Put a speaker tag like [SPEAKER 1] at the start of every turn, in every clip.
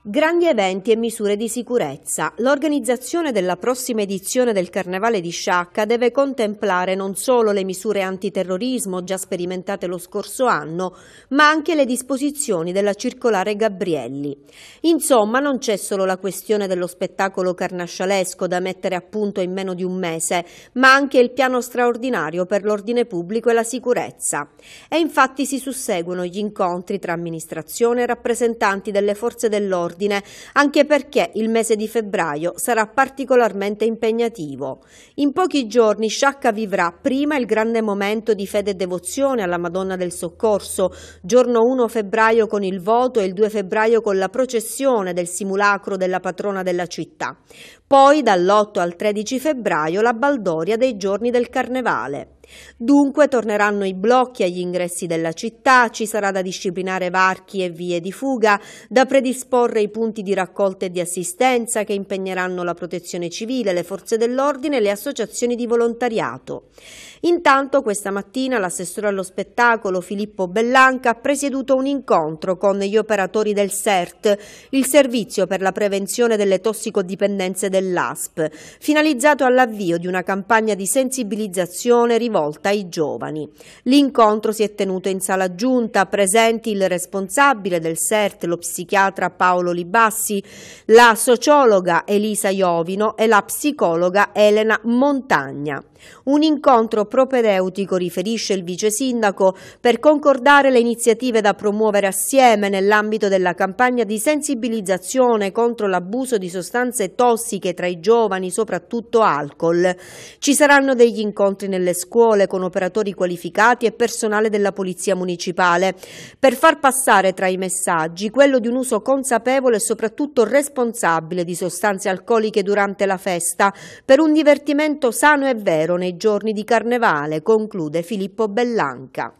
[SPEAKER 1] Grandi eventi e misure di sicurezza. L'organizzazione della prossima edizione del Carnevale di Sciacca deve contemplare non solo le misure antiterrorismo già sperimentate lo scorso anno, ma anche le disposizioni della circolare Gabrielli. Insomma, non c'è solo la questione dello spettacolo carnascialesco da mettere a punto in meno di un mese, ma anche il piano straordinario per l'ordine pubblico e la sicurezza. E infatti si susseguono gli incontri tra amministrazione e rappresentanti delle forze dell'ordine ordine, anche perché il mese di febbraio sarà particolarmente impegnativo. In pochi giorni Sciacca vivrà prima il grande momento di fede e devozione alla Madonna del Soccorso, giorno 1 febbraio con il voto e il 2 febbraio con la processione del simulacro della patrona della città. Poi dall'8 al 13 febbraio la baldoria dei giorni del Carnevale. Dunque torneranno i blocchi agli ingressi della città, ci sarà da disciplinare varchi e vie di fuga, da predisporre i punti di raccolta e di assistenza che impegneranno la protezione civile, le forze dell'ordine e le associazioni di volontariato. Intanto questa mattina l'assessore allo spettacolo Filippo Bellanca ha presieduto un incontro con gli operatori del CERT, il servizio per la prevenzione delle tossicodipendenze dell'ASP, finalizzato all'avvio di una campagna di sensibilizzazione rivolta volta i giovani. L'incontro si è tenuto in sala giunta, presenti il responsabile del CERT, lo psichiatra Paolo Libassi, la sociologa Elisa Iovino e la psicologa Elena Montagna. Un incontro propedeutico, riferisce il vice sindaco, per concordare le iniziative da promuovere assieme nell'ambito della campagna di sensibilizzazione contro l'abuso di sostanze tossiche tra i giovani, soprattutto alcol. Ci saranno degli incontri nelle scuole scuole con operatori qualificati e personale della Polizia Municipale, per far passare tra i messaggi quello di un uso consapevole e soprattutto responsabile di sostanze alcoliche durante la festa, per un divertimento sano e vero nei giorni di Carnevale, conclude Filippo Bellanca.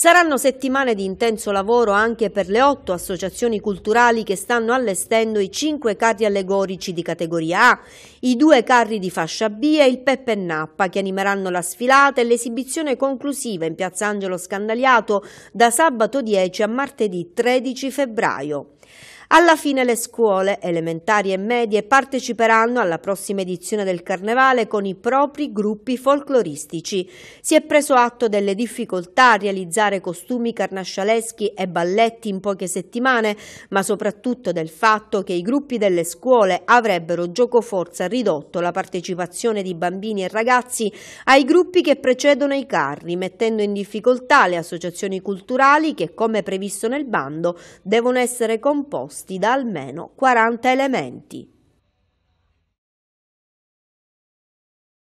[SPEAKER 1] Saranno settimane di intenso lavoro anche per le otto associazioni culturali che stanno allestendo i cinque carri allegorici di categoria A, i due carri di fascia B e il Peppe Nappa che animeranno la sfilata e l'esibizione conclusiva in piazza Angelo Scandaliato da sabato 10 a martedì 13 febbraio. Alla fine le scuole, elementari e medie, parteciperanno alla prossima edizione del Carnevale con i propri gruppi folcloristici. Si è preso atto delle difficoltà a realizzare costumi carnascialeschi e balletti in poche settimane, ma soprattutto del fatto che i gruppi delle scuole avrebbero giocoforza ridotto la partecipazione di bambini e ragazzi ai gruppi che precedono i carri, mettendo in difficoltà le associazioni culturali che, come previsto nel bando, devono essere composte composti da almeno 40 elementi.